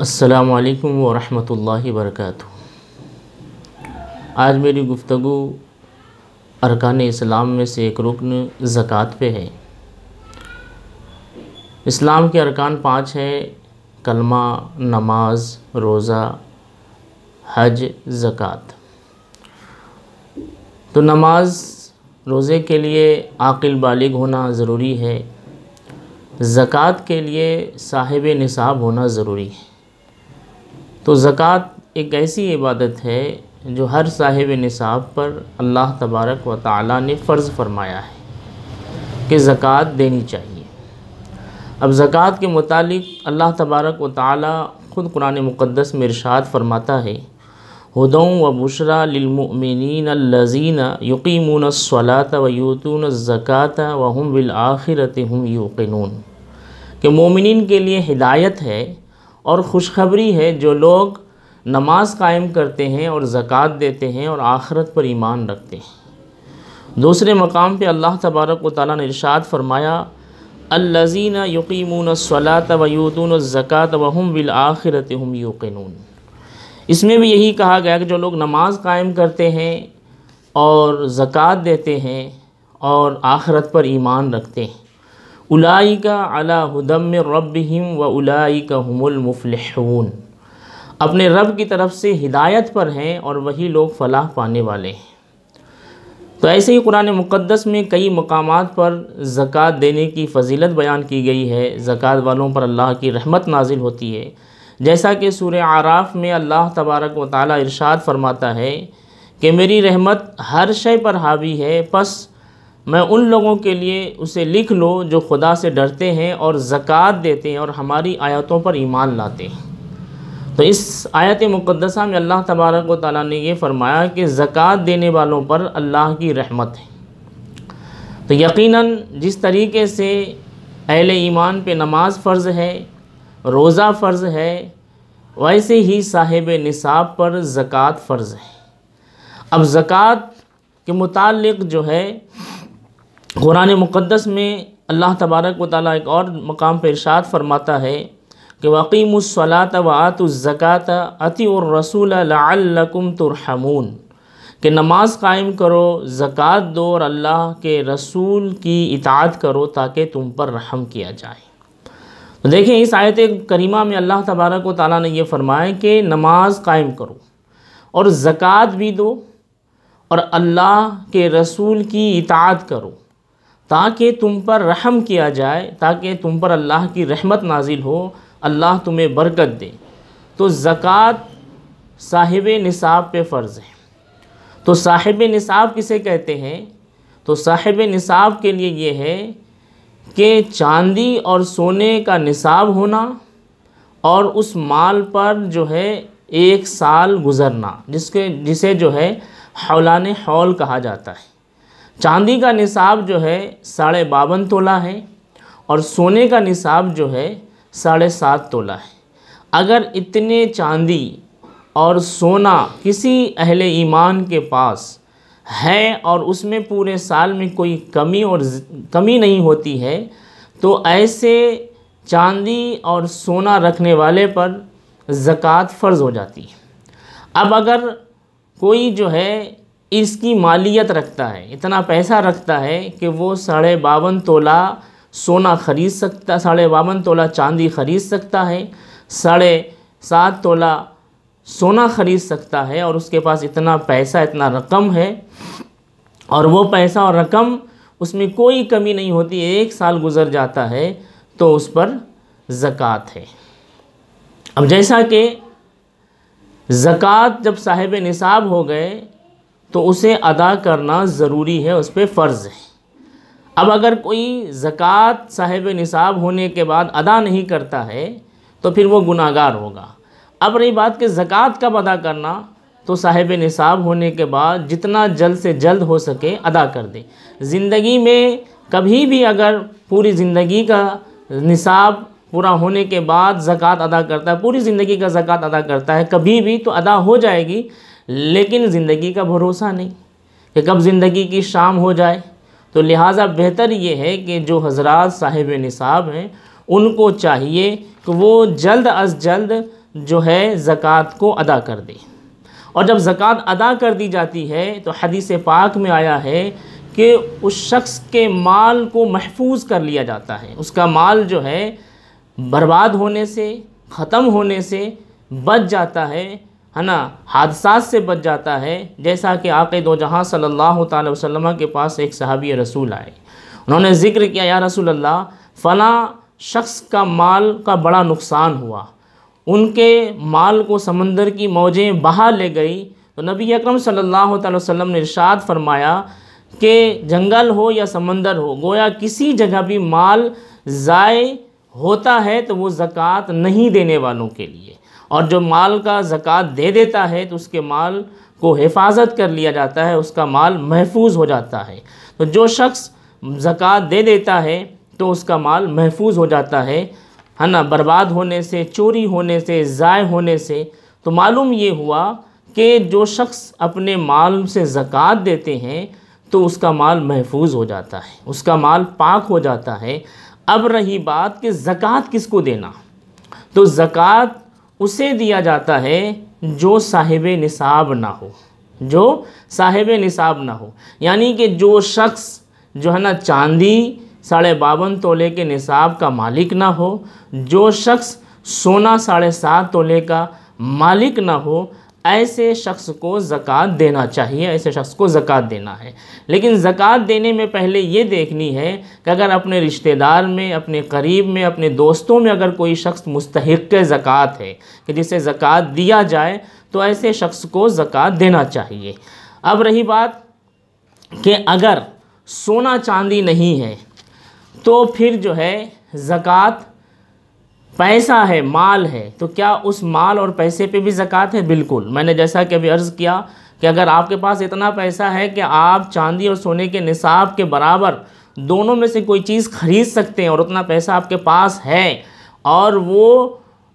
असलकम वरहमल वर्क आज मेरी गुफ्तु अरकान इस्लाम में से एक रुकन ज़क़़त पे है इस्लाम के अरकान पाँच है कलमा नमाज रोज़ा हज ज़क़़त तो नमाज रोज़े के लिए आकिल बालिग होना ज़रूरी है ज़क़़त के लिए साहिब निसाब होना ज़रूरी है तो ज़क़़त एक ऐसी इबादत है जो हर साहिब निसाब पर अल्लाह तबारक व ताली ने फ़र्ज़ फ़रमाया है कि ज़क़़त देनी चाहिए अब ज़क़़त के मतलब अल्लाह तबारक व ताली ख़ुद कुरान मुक़दस में इरशाद फरमाता है हदों व बुशरा लिलमिन लजीन यकीमून सलात व यूतून ज़क़़त व हम बिल आखिरत हम यूक़िनून के मोमिन के लिए हिदायत है और खुशखबरी है जो लोग नमाज कायम करते हैं और ज़क़़त देते हैं और आखरत पर ईमान रखते हैं दूसरे मकाम पे अल्लाह तबारक वाली ने इरशाद फरमाया अल्लज़ीन यकीमून सलात वयूतून ज़क़़त वहम बिल आखिरत हम यूक़नून इसमें भी यही कहा गया कि जो लोग नमाज कायम करते हैं और ज़क़़त देते हैं और आखरत पर ईमान रखते हैं उलाई का अला हदम हिम व का हमलमफलहून अपने रब की तरफ से हिदायत पर हैं और वही लोग फलाह पाने वाले हैं तो ऐसे ही कुरान मुक़दस में कई मकाम पर ज़क़़त देने की फजीलत बयान की गई है ज़क़़त वालों पर अल्लाह की रहमत नाजिल होती है जैसा कि सूर्य आराफ़ में अल्लाह तबारक व ताली इरशाद फरमाता है कि मेरी रहमत हर शय पर हावी है पस मैं उन लोगों के लिए उसे लिख लो जो खुदा से डरते हैं और ज़क़़त देते हैं और हमारी आयतों पर ईमान लाते हैं तो इस आयत मुक़दसा में अल्लाह तबारक ताली ने यह फ़रमाया कि ज़क़़त देने वालों पर अल्लाह की रहमत है तो यकीनन जिस तरीके से अहल ईमान पे नमाज फ़र्ज़ है रोज़ा फ़र्ज़ है वैसे ही साहिब निसाब पर ज़क़़त फ़र्ज़ है अब ज़क़़त के मुतल जो है कुरान मुक़दस में अल्लाह तबारक व ताली एक और मकाम पर इरशाद फरमाता है कि वकीमसलात व आतुज़क़ात अति और रसूल लकुम तुरहमून कि नमाज़ कायम करो ज़क़ात दो और अल्लाह के रसूल की इतात करो ताकि तुम पर रहम किया जाए तो देखें इस आयत करीमा में अल्लाह तबारक व ताली ने यह फरमाया कि नमाज़ कायम करो और ज़क़़त भी दो और अल्लाह के रसूल की इतात करो ताकि तुम पर रहम किया जाए ताकि तुम पर अल्लाह की रहमत नाजिल हो अल्लाह तुम्हें बरकत दे तो ज़क़़त साहिब निसाब पे फ़र्ज़ है तो साहिब निसाब किसे कहते हैं तो साहिब निसाब के लिए ये है कि चांदी और सोने का निसाब होना और उस माल पर जो है एक साल गुज़रना जिसके जिसे जो है हौलान हौल कहा जाता है चांदी का निसाब जो है साढ़े बावन तोला है और सोने का निसाब जो है साढ़े सात तोला है अगर इतने चांदी और सोना किसी अहले ईमान के पास है और उसमें पूरे साल में कोई कमी और कमी नहीं होती है तो ऐसे चांदी और सोना रखने वाले पर जक़़ात फ़र्ज़ हो जाती है अब अगर कोई जो है इसकी मालियत रखता है इतना पैसा रखता है कि वो साढ़े बावन तोला सोना खरीद सकता साढ़े बावन तोला चांदी खरीद सकता है साढ़े सात तोला सोना खरीद सकता है और उसके पास इतना पैसा इतना रकम है और वो पैसा और रकम उसमें कोई कमी नहीं होती एक साल गुजर जाता है तो उस पर ज़क़़त है अब जैसा कि ज़क़़त जब साहिब निसाब हो गए तो उसे अदा करना ज़रूरी है उस पर फ़र्ज़ है अब अगर कोई ज़क़़त साहिब निसाब होने के बाद अदा नहीं करता है तो फिर वो गुनागार होगा अब रही बात कि ज़क़़त कब अदा करना तो साहिब निसाब होने के बाद जितना जल्द से जल्द हो सके अदा कर दे ज़िंदगी में कभी भी अगर पूरी ज़िंदगी का निसाब पूरा होने के बाद ज़क़़त अदा करता है पूरी ज़िंदगी का ज़क़़त अदा करता है कभी भी तो अदा हो जाएगी लेकिन ज़िंदगी का भरोसा नहीं कि कब ज़िंदगी की शाम हो जाए तो लिहाजा बेहतर ये है कि जो हजरात साहिब निसाब हैं उनको चाहिए कि वो जल्द अज जल्द जो है ज़क़़त को अदा कर दें और जब ज़क़़त अदा कर दी जाती है तो हदीस पाक में आया है कि उस शख्स के माल को महफूज कर लिया जाता है उसका माल जो है बर्बाद होने से ख़त्म होने से बच जाता है है ना हादसा से बच जाता है जैसा कि आके दो जहाँ सल्ला अलैहि के पास एक सहाबी रसूल आए उन्होंने ज़िक्र किया या रसूल अल्लाह फ़ला शख्स का माल का बड़ा नुकसान हुआ उनके माल को समंदर की मौजें बहा ले गई तो नबी अक्रम सल्लल्लाहु ने इर्शाद फरमाया कि जंगल हो या समंदर हो गोया किसी जगह भी माल ज़ाय होता है तो वो ज़क़़त नहीं देने वालों के लिए और जो माल का ज़क़़त दे देता है तो उसके माल को हिफाजत कर लिया जाता है उसका माल महफूज हो जाता है तो जो शख्स ज़क़़त दे देता है तो उसका माल महफूज हो जाता है है ना बर्बाद होने से चोरी होने से ज़ाय होने से तो मालूम ये हुआ कि जो शख्स अपने माल से ज़क़़त देते हैं तो उसका माल महफूज हो जाता है उसका माल पाक हो जाता है अब रही बात कि ज़क़़त किसको देना तो ज़क़़त उसे दिया जाता है जो साहिब निसाब ना हो जो साहिब निसाब ना हो यानी कि जो शख्स जो है ना चांदी साढ़े बावन तोले के निसाब का मालिक ना हो जो शख्स सोना साढ़े सात तोले का मालिक ना हो ऐसे शख्स को ज़क़़त देना चाहिए ऐसे शख्स को ज़क़़त देना है लेकिन ज़क़़त देने में पहले ये देखनी है कि अगर अपने रिश्तेदार में अपने करीब में अपने दोस्तों में अगर कोई शख्स मुस्तक ज़क़़त है कि जिसे ज़क़़त दिया जाए तो ऐसे शख्स को ज़क़़त देना चाहिए अब रही बात कि अगर सोना चांदी नहीं है तो फिर जो है ज़क़़त पैसा है माल है तो क्या उस माल और पैसे पे भी ज़क़़त है बिल्कुल मैंने जैसा कि अभी अर्ज़ किया कि अगर आपके पास इतना पैसा है कि आप चांदी और सोने के निसाब के बराबर दोनों में से कोई चीज़ खरीद सकते हैं और उतना पैसा आपके पास है और वो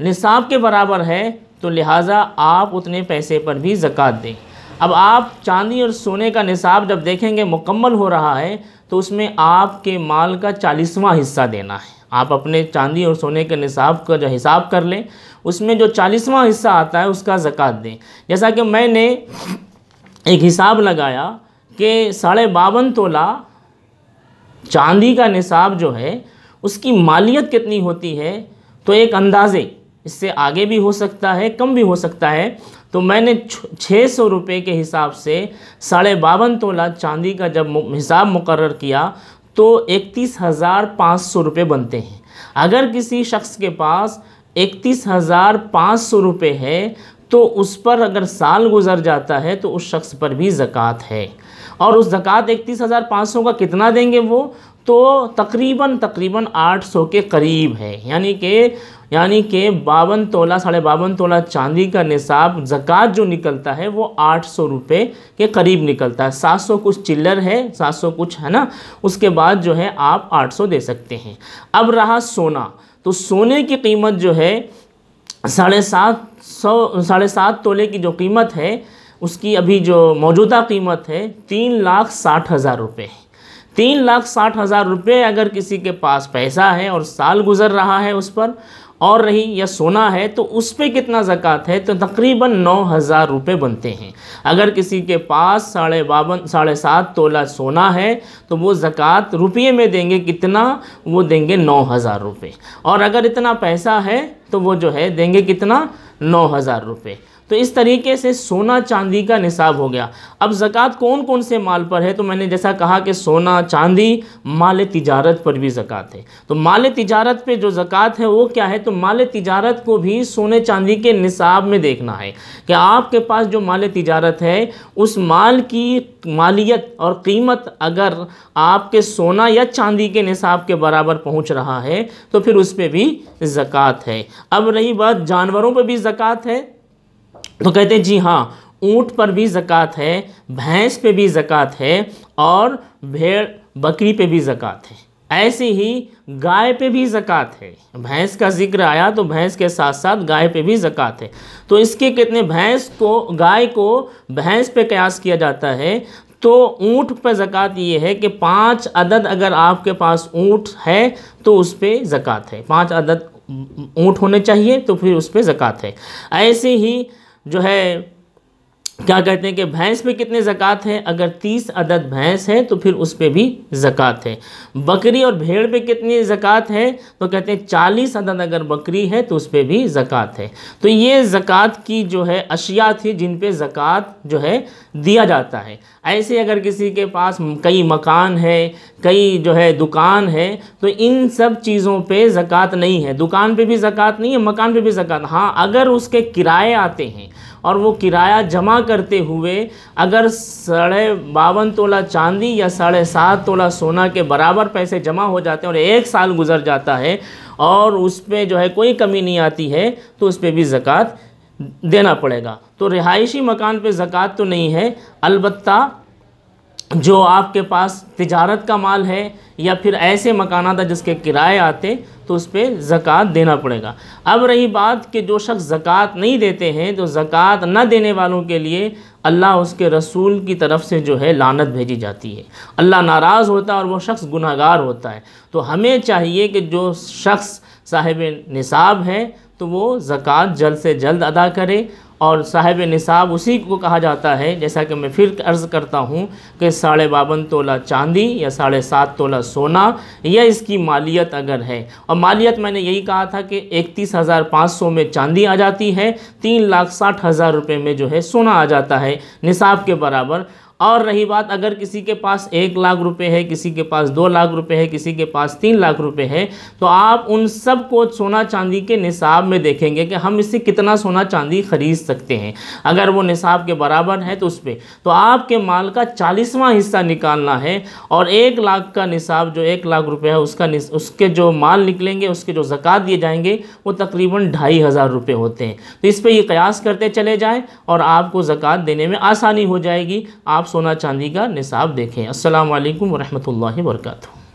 निसाब के बराबर है तो लिहाजा आप उतने पैसे पर भी ज़क़़त दें अब आप चांदी और सोने का निसाब जब देखेंगे मुकम्मल हो रहा है तो उसमें आपके माल का चालीसवां हिस्सा देना है आप अपने चांदी और सोने के निसाब का जो हिसाब कर लें उसमें जो चालीसवां हिस्सा आता है उसका ज़क़़त दें जैसा कि मैंने एक हिसाब लगाया कि साढ़े बावन तोला चांदी का निसाब जो है उसकी मालियत कितनी होती है तो एक अंदाज़े इससे आगे भी हो सकता है कम भी हो सकता है तो मैंने छः सौ रुपये के हिसाब से साढ़े बावन तोला चांदी का जब हिसाब मुकर किया तो इकतीस हज़ार पाँच सौ रुपये बनते हैं अगर किसी शख्स के पास इकतीस हज़ार पाँच सौ रुपये है तो उस पर अगर साल गुजर जाता है तो उस शख्स पर भी ज़क़़त है और उस ज़क़़त इकतीस हज़ार पाँच सौ का कितना देंगे वो तो तकरीबन तकरीबन 800 के करीब है यानी कि यानी कि बावन तोला साढ़े बावन तोला चांदी का निसाब ज़क़़त जो निकलता है वो आठ सौ रुपये के करीब निकलता है सात सौ कुछ चिल्लर है सात सौ कुछ है ना उसके बाद जो है आप आठ सौ दे सकते हैं अब रहा सोना तो सोने की कीमत जो है साढ़े सात सौ साढ़े सात तोले की जो कीमत है उसकी अभी जो मौजूदा कीमत है तीन लाख साठ हज़ार रुपये है तीन लाख साठ हज़ार रुपये अगर किसी के पास पैसा है और साल गुज़र रहा है उस पर और रही या सोना है तो उस पर कितना ज़क़़त है तो तकरीबन नौ हज़ार रुपये बनते हैं अगर किसी के पास साढ़े बावन साढ़े सात तोला सोना है तो वो ज़क़़त रुपये में देंगे कितना वो देंगे नौ हज़ार रुपये और अगर इतना पैसा है तो वो जो है देंगे कितना नौ हज़ार रुपये तो इस तरीके से सोना चांदी का निसाब हो गया अब ज़क़़त कौन कौन से माल पर है तो मैंने जैसा कहा कि सोना चांदी माल तिजारत पर भी ज़क़़त है तो माल तिजारत पे जो ज़क़़त है वो क्या है तो माल तिजारत को भी सोने चांदी के निसाब में देखना है कि आपके पास जो माल तिजारत है उस माल की मालियत और कीमत अगर आपके सोना या चांदी के निसाब के बराबर पहुँच रहा है तो फिर उस पर भी ज़क़़त है अब रही बात जानवरों पर भी ज़क़़त है तो कहते हैं जी हाँ ऊँट पर भी ज़क़़त है भैंस पे भी ज़क़़त है और भेड़ बकरी पे भी ज़क़़त है ऐसे ही गाय पे भी ज़क़़त है भैंस का जिक्र आया तो भैंस के साथ साथ गाय पे भी ज़क़़त है तो इसके कितने भैंस को गाय को भैंस पे कयास किया जाता है तो ऊँट पर ज़क़़त ये है कि पाँच अदद अगर आपके पास ऊँट है तो उस पर ज़क़़त है पाँच अदद ऊँट होने चाहिए तो फिर उस पर ज़क़़त है ऐसे ही जो है क्या कहते हैं कि भैंस पे कितने ज़क़़त हैं अगर तीस अदद भैंस है तो फिर उस पर भी ज़क़़त है बकरी और भेड़ पे कितनी ज़क़़त है तो कहते हैं चालीस अदद अगर बकरी है तो उस पर भी ज़क़़त है तो ये ज़क़़त की जो है अशिया थी जिन पे ज़क़़त जो है दिया जाता है ऐसे अगर किसी के पास कई मकान है कई जो है दुकान है तो इन सब चीज़ों पर ज़क़़त नहीं है दुकान पर भी ज़क़़त नहीं है मकान पर भी ज़क़़त हाँ अगर उसके किराए आते हैं और वो किराया जमा करते हुए अगर साढ़े बावन तोला चांदी या साढ़े सात तोला सोना के बराबर पैसे जमा हो जाते हैं और एक साल गुजर जाता है और उस पर जो है कोई कमी नहीं आती है तो उस पर भी ज़क़़त देना पड़ेगा तो रिहायशी मकान पे ज़क़़त तो नहीं है अलबत्ता जो आपके पास तजारत का माल है या फिर ऐसे मकाना था जिसके किराए आते तो उस पर ज़क़़त देना पड़ेगा अब रही बात कि जो शख्स ज़क़़त नहीं देते हैं तो ज़क़़त न देने वालों के लिए अल्लाह उसके रसूल की तरफ से जो है लानत भेजी जाती है अल्लाह नाराज़ होता है और वह शख्स गुनागार होता है तो हमें चाहिए कि जो शख्स साहिब निसाब है तो वो ज़क़़त जल्द से जल्द अदा करे और साहिब निसाब उसी को कहा जाता है जैसा कि मैं फिर अर्ज़ करता हूँ कि साढ़े बावन तोला चांदी या साढ़े सात तोला सोना या इसकी मालियत अगर है और मालियत मैंने यही कहा था कि इकतीस हज़ार पाँच सौ में चांदी आ जाती है तीन लाख साठ हज़ार रुपये में जो है सोना आ जाता है निसाब के बराबर और रही बात अगर किसी के पास एक लाख रुपए है किसी के पास दो लाख रुपए है किसी के पास तीन लाख रुपए है तो आप उन सब को सोना चांदी के निसाब में देखेंगे कि हम इससे कितना सोना चांदी खरीद सकते हैं अगर वो निसाब के बराबर है तो उस पर तो आपके माल का चालीसवां हिस्सा निकालना है और एक लाख का निसाब जो एक लाख रुपये है उसका उसके जो माल निकलेंगे उसके जो जक़ात दिए जाएंगे वो तकरीबन ढाई हज़ार रुपये होते हैं तो इस पर ये कयास करते चले जाएँ और आपको ज़क़़त देने में आसानी हो जाएगी आप सोना चांदी का निसाब देखें असल वरहमल वर्का